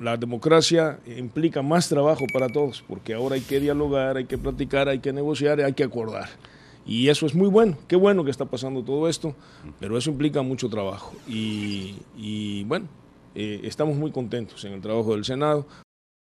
La democracia implica más trabajo para todos, porque ahora hay que dialogar, hay que platicar, hay que negociar, hay que acordar. Y eso es muy bueno, qué bueno que está pasando todo esto, pero eso implica mucho trabajo. Y, bueno, eh, estamos muy contentos en el trabajo del Senado,